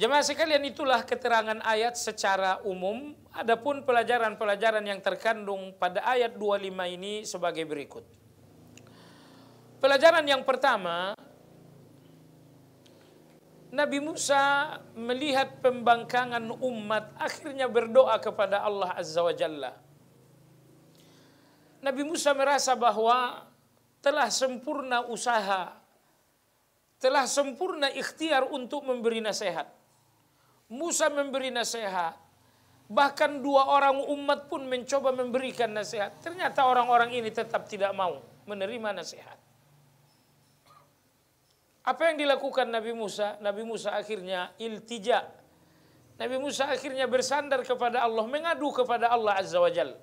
Jemaah sekalian itulah keterangan ayat secara umum. Adapun pelajaran-pelajaran yang terkandung pada ayat 25 ini sebagai berikut. Pelajaran yang pertama, Nabi Musa melihat pembangkangan umat akhirnya berdoa kepada Allah Azza wa Jalla. Nabi Musa merasa bahwa telah sempurna usaha, telah sempurna ikhtiar untuk memberi nasihat. Musa memberi nasihat. Bahkan dua orang umat pun mencoba memberikan nasihat. Ternyata orang-orang ini tetap tidak mau menerima nasihat. Apa yang dilakukan Nabi Musa? Nabi Musa akhirnya iltija. Nabi Musa akhirnya bersandar kepada Allah, mengadu kepada Allah Azza wa Jal.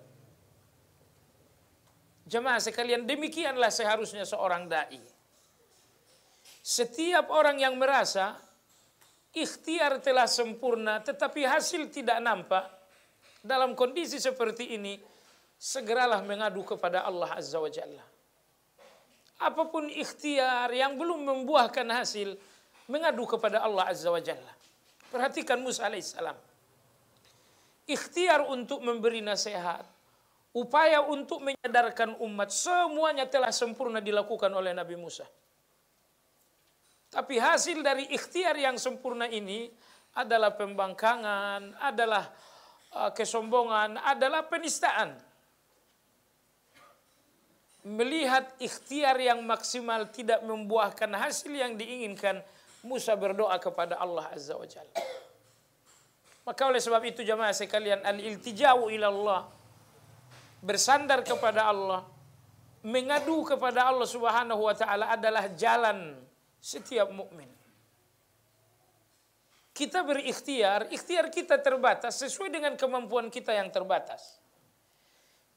Jemaah sekalian, demikianlah seharusnya seorang da'i. Setiap orang yang merasa ikhtiar telah sempurna tetapi hasil tidak nampak, dalam kondisi seperti ini, segeralah mengadu kepada Allah Azza wa Jalla. Apapun ikhtiar yang belum membuahkan hasil, mengadu kepada Allah Azza wa Jalla. Perhatikan Musa alaihissalam. Ikhtiar untuk memberi nasihat, upaya untuk menyadarkan umat, semuanya telah sempurna dilakukan oleh Nabi Musa. Tapi hasil dari ikhtiar yang sempurna ini adalah pembangkangan, adalah eh, kesombongan, adalah penistaan. Melihat ikhtiar yang maksimal tidak membuahkan hasil yang diinginkan, Musa berdoa kepada Allah Azza wa Jalla. Maka oleh sebab itu jemaah sekalian, al-iltija'u ila Bersandar kepada Allah, mengadu kepada Allah Subhanahu wa taala adalah jalan setiap mukmin. Kita berikhtiar, ikhtiar kita terbatas sesuai dengan kemampuan kita yang terbatas.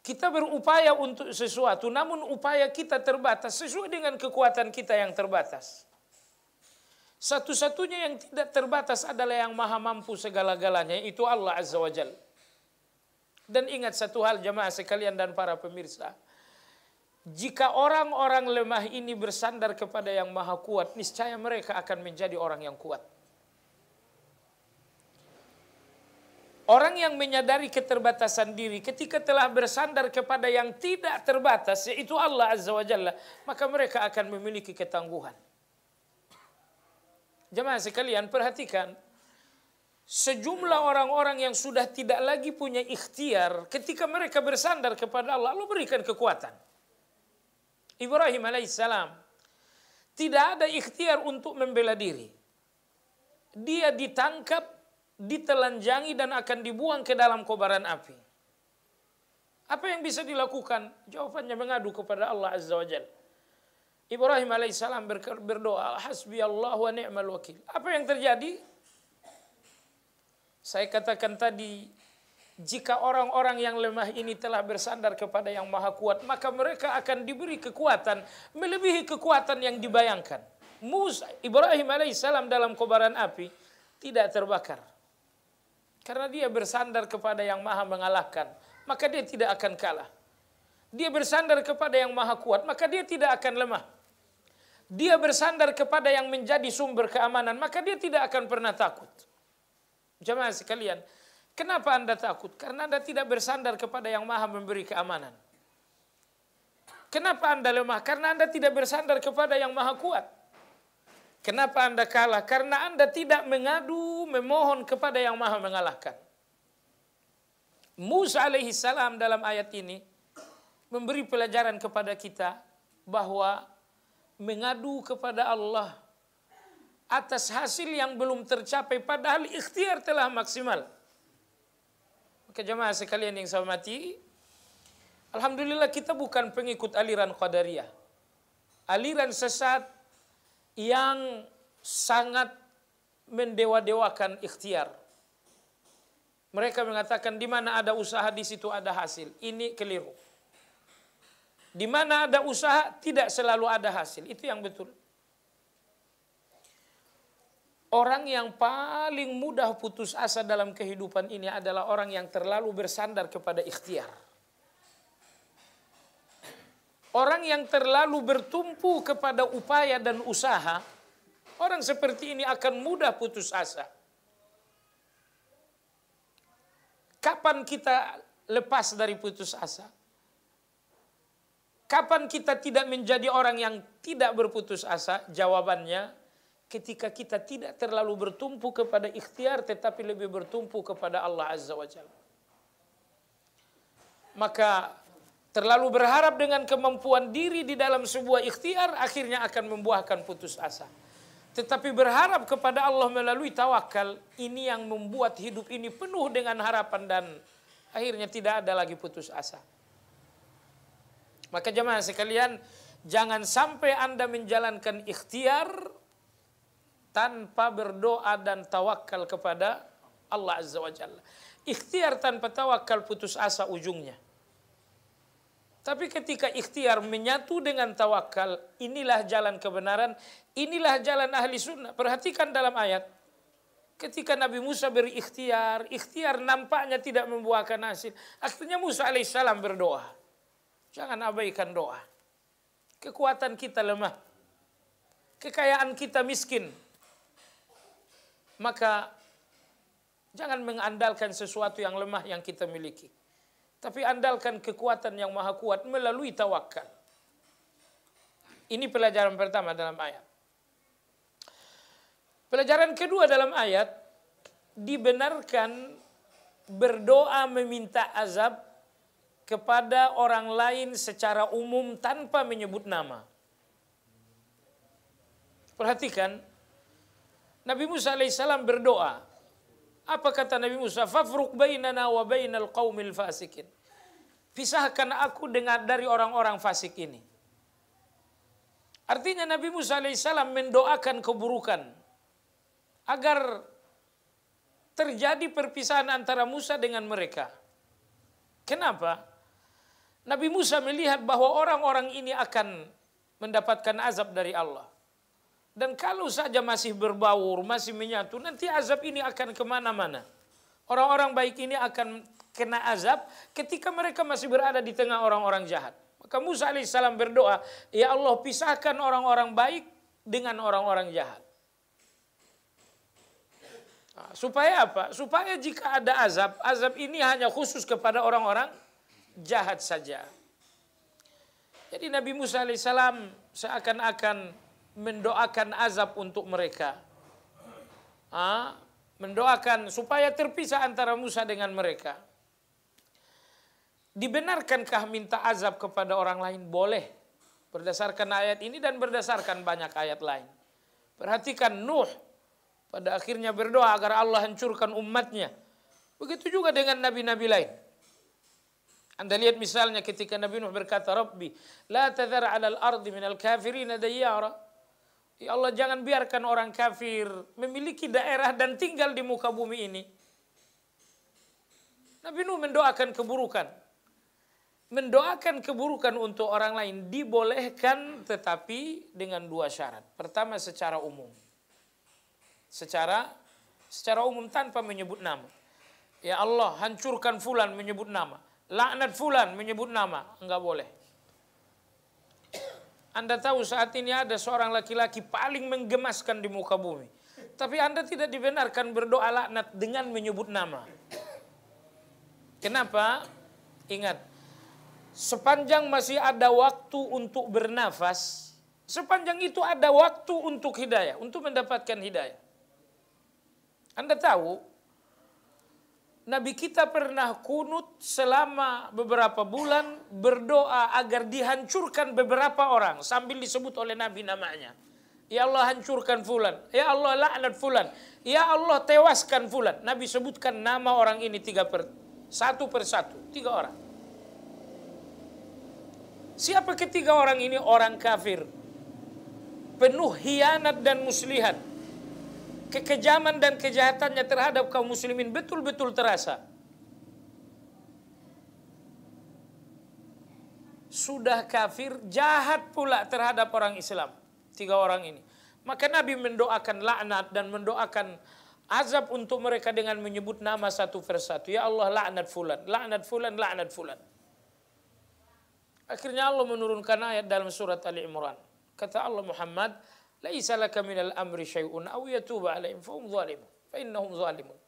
Kita berupaya untuk sesuatu, namun upaya kita terbatas sesuai dengan kekuatan kita yang terbatas. Satu-satunya yang tidak terbatas adalah yang maha mampu segala-galanya, itu Allah Azza wa Jalla. Dan ingat satu hal jemaah sekalian dan para pemirsa. Jika orang-orang lemah ini bersandar kepada yang maha kuat, niscaya mereka akan menjadi orang yang kuat. Orang yang menyadari keterbatasan diri ketika telah bersandar kepada yang tidak terbatas, yaitu Allah Azza wa Jalla, maka mereka akan memiliki ketangguhan. Jemaah sekalian perhatikan, sejumlah orang-orang yang sudah tidak lagi punya ikhtiar, ketika mereka bersandar kepada Allah, Allah berikan kekuatan. Ibrahim alaihissalam tidak ada ikhtiar untuk membela diri. Dia ditangkap, ditelanjangi dan akan dibuang ke dalam kobaran api. Apa yang bisa dilakukan? Jawabannya mengadu kepada Allah Azza wa Jalla. Ibrahim alaihissalam berdoa, hasbi Allah wa ni'mal wakil. Apa yang terjadi? Saya katakan tadi jika orang-orang yang lemah ini telah bersandar kepada yang maha kuat, maka mereka akan diberi kekuatan melebihi kekuatan yang dibayangkan. Musa, Ibrahim alaihissalam dalam kobaran api tidak terbakar. Karena dia bersandar kepada yang maha mengalahkan, maka dia tidak akan kalah. Dia bersandar kepada yang maha kuat, maka dia tidak akan lemah. Dia bersandar kepada yang menjadi sumber keamanan, maka dia tidak akan pernah takut. Jemaah sekalian, Kenapa Anda takut? Karena Anda tidak bersandar kepada yang Maha memberi keamanan. Kenapa Anda lemah? Karena Anda tidak bersandar kepada yang Maha Kuat. Kenapa Anda kalah? Karena Anda tidak mengadu, memohon kepada yang Maha mengalahkan. Musa alaihi salam dalam ayat ini memberi pelajaran kepada kita bahwa mengadu kepada Allah atas hasil yang belum tercapai padahal ikhtiar telah maksimal. Maka jemaah sekalian yang saya mati, Alhamdulillah kita bukan pengikut aliran Qadariyah. Aliran sesat yang sangat mendewa-dewakan ikhtiar. Mereka mengatakan di mana ada usaha di situ ada hasil. Ini keliru. Di mana ada usaha tidak selalu ada hasil. Itu yang betul. Orang yang paling mudah putus asa dalam kehidupan ini adalah orang yang terlalu bersandar kepada ikhtiar. Orang yang terlalu bertumpu kepada upaya dan usaha, orang seperti ini akan mudah putus asa. Kapan kita lepas dari putus asa? Kapan kita tidak menjadi orang yang tidak berputus asa? Jawabannya ketika kita tidak terlalu bertumpu kepada ikhtiar tetapi lebih bertumpu kepada Allah Azza wa Jalla. Maka terlalu berharap dengan kemampuan diri di dalam sebuah ikhtiar akhirnya akan membuahkan putus asa. Tetapi berharap kepada Allah melalui tawakal ini yang membuat hidup ini penuh dengan harapan dan akhirnya tidak ada lagi putus asa. Maka jemaah sekalian, jangan sampai Anda menjalankan ikhtiar tanpa berdoa dan tawakal kepada Allah Azza wa Jalla. Ikhtiar tanpa tawakal putus asa ujungnya. Tapi ketika ikhtiar menyatu dengan tawakal, inilah jalan kebenaran, inilah jalan ahli sunnah. Perhatikan dalam ayat, ketika Nabi Musa berikhtiar, ikhtiar nampaknya tidak membuahkan hasil. Akhirnya Musa alaihissalam berdoa. Jangan abaikan doa. Kekuatan kita lemah. Kekayaan kita miskin. Maka jangan mengandalkan sesuatu yang lemah yang kita miliki. Tapi andalkan kekuatan yang maha kuat melalui tawakal. Ini pelajaran pertama dalam ayat. Pelajaran kedua dalam ayat dibenarkan berdoa meminta azab kepada orang lain secara umum tanpa menyebut nama. Perhatikan, Nabi Musa alaihissalam berdoa. Apa kata Nabi Musa? Fafruk bainana wa bainal qawmil fasikin. Pisahkan aku dengan dari orang-orang fasik ini. Artinya Nabi Musa alaihissalam mendoakan keburukan. Agar terjadi perpisahan antara Musa dengan mereka. Kenapa? Nabi Musa melihat bahwa orang-orang ini akan mendapatkan azab dari Allah. Dan kalau saja masih berbaur, masih menyatu, nanti azab ini akan kemana-mana. Orang-orang baik ini akan kena azab ketika mereka masih berada di tengah orang-orang jahat. Maka Musa alaihissalam berdoa, Ya Allah pisahkan orang-orang baik dengan orang-orang jahat. Ah, supaya apa? Supaya jika ada azab, azab ini hanya khusus kepada orang-orang jahat saja. Jadi Nabi Musa alaihissalam seakan-akan mendoakan azab untuk mereka. Ha? Mendoakan supaya terpisah antara Musa dengan mereka. Dibenarkankah minta azab kepada orang lain? Boleh. Berdasarkan ayat ini dan berdasarkan banyak ayat lain. Perhatikan Nuh pada akhirnya berdoa agar Allah hancurkan umatnya. Begitu juga dengan nabi-nabi lain. Anda lihat misalnya ketika Nabi Nuh berkata, Rabbi, la tadhar alal ardi minal kafirina dayyara. Ya Allah jangan biarkan orang kafir memiliki daerah dan tinggal di muka bumi ini. Nabi Nuh mendoakan keburukan. Mendoakan keburukan untuk orang lain dibolehkan tetapi dengan dua syarat. Pertama secara umum. Secara secara umum tanpa menyebut nama. Ya Allah hancurkan fulan menyebut nama. Laknat fulan menyebut nama. Enggak boleh. Anda tahu saat ini ada seorang laki-laki paling menggemaskan di muka bumi. Tapi Anda tidak dibenarkan berdoa laknat dengan menyebut nama. Kenapa? Ingat, sepanjang masih ada waktu untuk bernafas, sepanjang itu ada waktu untuk hidayah, untuk mendapatkan hidayah. Anda tahu, Nabi kita pernah kunut selama beberapa bulan berdoa agar dihancurkan beberapa orang sambil disebut oleh Nabi namanya. Ya Allah hancurkan fulan, ya Allah laknat fulan, ya Allah tewaskan fulan. Nabi sebutkan nama orang ini tiga per satu per satu, tiga orang. Siapa ketiga orang ini? Orang kafir. Penuh hianat dan muslihat kekejaman dan kejahatannya terhadap kaum muslimin betul-betul terasa. Sudah kafir, jahat pula terhadap orang Islam. Tiga orang ini. Maka Nabi mendoakan laknat dan mendoakan azab untuk mereka dengan menyebut nama satu persatu. Ya Allah laknat fulan, laknat fulan, laknat fulan. Akhirnya Allah menurunkan ayat dalam surat Ali Imran. Kata Allah Muhammad, laisa laka minal amri syai'un aw yatuba alaihim fahum zalimun fa innahum zalimun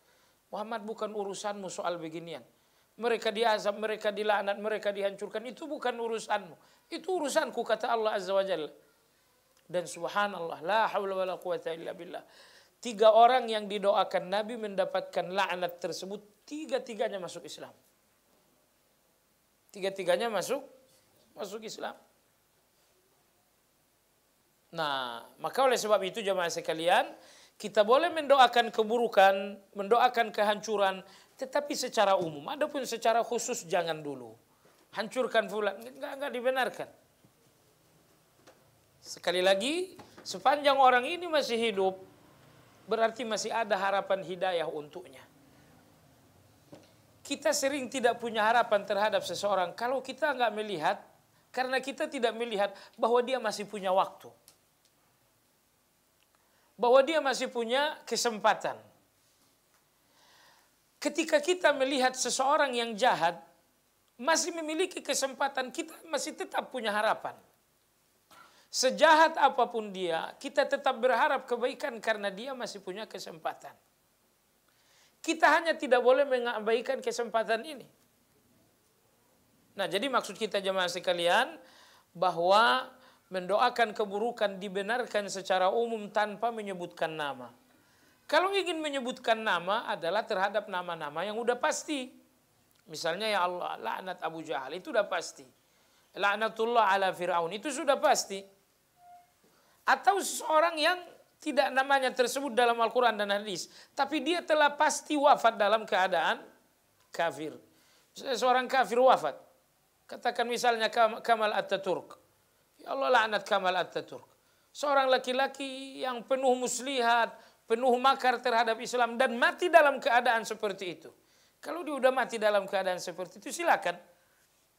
Muhammad bukan urusanmu soal beginian mereka diazab mereka dilaknat mereka dihancurkan itu bukan urusanmu itu urusanku kata Allah azza wajalla dan subhanallah la haula wala quwata illa billah tiga orang yang didoakan Nabi mendapatkan laknat tersebut tiga-tiganya masuk Islam tiga-tiganya masuk masuk Islam Nah, maka oleh sebab itu jemaah sekalian, kita boleh mendoakan keburukan, mendoakan kehancuran, tetapi secara umum. Adapun secara khusus jangan dulu. Hancurkan fulan, enggak, enggak dibenarkan. Sekali lagi, sepanjang orang ini masih hidup, berarti masih ada harapan hidayah untuknya. Kita sering tidak punya harapan terhadap seseorang kalau kita enggak melihat, karena kita tidak melihat bahwa dia masih punya waktu bahwa dia masih punya kesempatan. Ketika kita melihat seseorang yang jahat masih memiliki kesempatan, kita masih tetap punya harapan. Sejahat apapun dia, kita tetap berharap kebaikan karena dia masih punya kesempatan. Kita hanya tidak boleh mengabaikan kesempatan ini. Nah, jadi maksud kita jemaah sekalian bahwa mendoakan keburukan dibenarkan secara umum tanpa menyebutkan nama. Kalau ingin menyebutkan nama adalah terhadap nama-nama yang udah pasti. Misalnya ya Allah, laknat Abu Jahal itu udah pasti. Laknatullah ala Fir'aun itu sudah pasti. Atau seseorang yang tidak namanya tersebut dalam Al-Quran dan hadis. Tapi dia telah pasti wafat dalam keadaan kafir. Misalnya seorang kafir wafat. Katakan misalnya Kamal Ataturk. Ya Allah laknat Kamal Ataturk. Seorang laki-laki yang penuh muslihat, penuh makar terhadap Islam dan mati dalam keadaan seperti itu. Kalau dia udah mati dalam keadaan seperti itu silakan.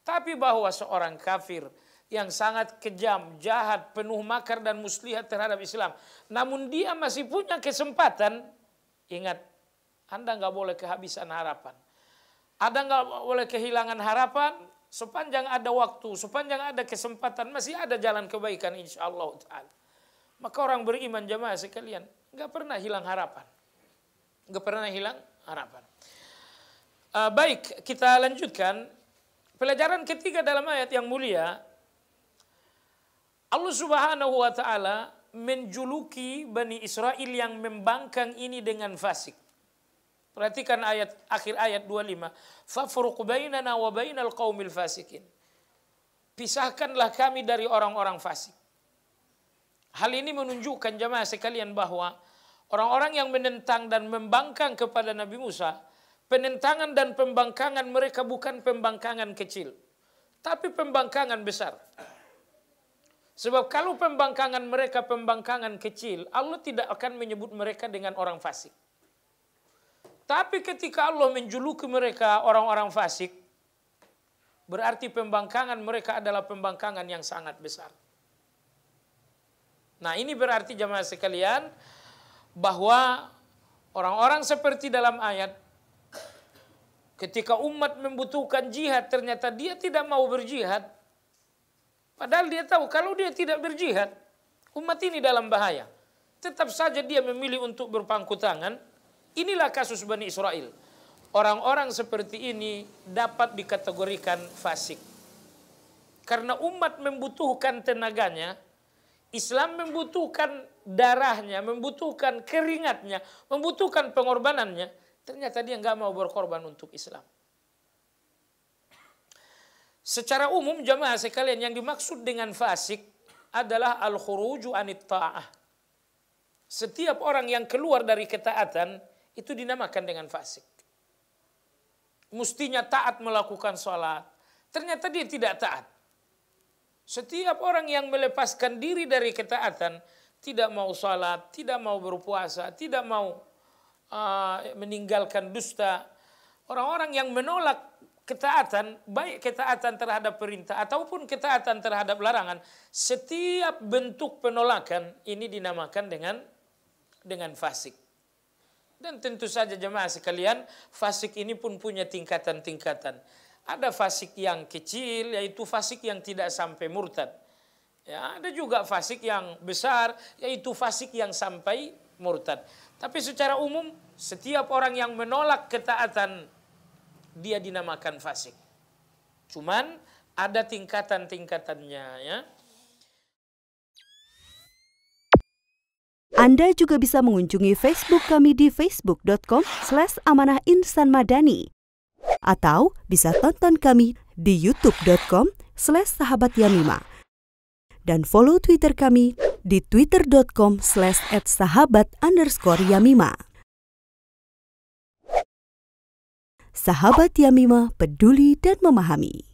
Tapi bahwa seorang kafir yang sangat kejam, jahat, penuh makar dan muslihat terhadap Islam. Namun dia masih punya kesempatan. Ingat, Anda nggak boleh kehabisan harapan. Ada nggak boleh kehilangan harapan Sepanjang ada waktu, sepanjang ada kesempatan, masih ada jalan kebaikan insya Allah. Maka orang beriman jamaah sekalian, nggak pernah hilang harapan. Nggak pernah hilang harapan. Uh, baik, kita lanjutkan. Pelajaran ketiga dalam ayat yang mulia. Allah subhanahu wa ta'ala menjuluki Bani Israel yang membangkang ini dengan fasik. Perhatikan ayat akhir ayat 25. Fafruq bainana wa bainal qaumil fasikin. Pisahkanlah kami dari orang-orang fasik. Hal ini menunjukkan jemaah sekalian bahwa orang-orang yang menentang dan membangkang kepada Nabi Musa, penentangan dan pembangkangan mereka bukan pembangkangan kecil, tapi pembangkangan besar. Sebab kalau pembangkangan mereka pembangkangan kecil, Allah tidak akan menyebut mereka dengan orang fasik. Tapi ketika Allah menjuluki mereka orang-orang fasik, berarti pembangkangan mereka adalah pembangkangan yang sangat besar. Nah ini berarti jamaah sekalian bahwa orang-orang seperti dalam ayat ketika umat membutuhkan jihad ternyata dia tidak mau berjihad padahal dia tahu kalau dia tidak berjihad umat ini dalam bahaya tetap saja dia memilih untuk berpangku tangan Inilah kasus Bani Israel. Orang-orang seperti ini dapat dikategorikan fasik. Karena umat membutuhkan tenaganya, Islam membutuhkan darahnya, membutuhkan keringatnya, membutuhkan pengorbanannya. Ternyata dia nggak mau berkorban untuk Islam. Secara umum jamaah sekalian yang dimaksud dengan fasik adalah al-khuruju anit ta'ah. Setiap orang yang keluar dari ketaatan itu dinamakan dengan fasik. Mustinya taat melakukan sholat, ternyata dia tidak taat. Setiap orang yang melepaskan diri dari ketaatan, tidak mau sholat, tidak mau berpuasa, tidak mau uh, meninggalkan dusta, orang-orang yang menolak ketaatan, baik ketaatan terhadap perintah ataupun ketaatan terhadap larangan, setiap bentuk penolakan ini dinamakan dengan dengan fasik. Dan tentu saja jemaah sekalian, fasik ini pun punya tingkatan-tingkatan. Ada fasik yang kecil, yaitu fasik yang tidak sampai murtad. Ya, ada juga fasik yang besar, yaitu fasik yang sampai murtad. Tapi secara umum, setiap orang yang menolak ketaatan, dia dinamakan fasik. Cuman ada tingkatan-tingkatannya ya. Anda juga bisa mengunjungi Facebook kami di facebook.com slash amanah insan madani. Atau bisa tonton kami di youtube.com slash sahabat yamima. Dan follow Twitter kami di twitter.com slash at sahabat underscore yamima. Sahabat Yamima peduli dan memahami.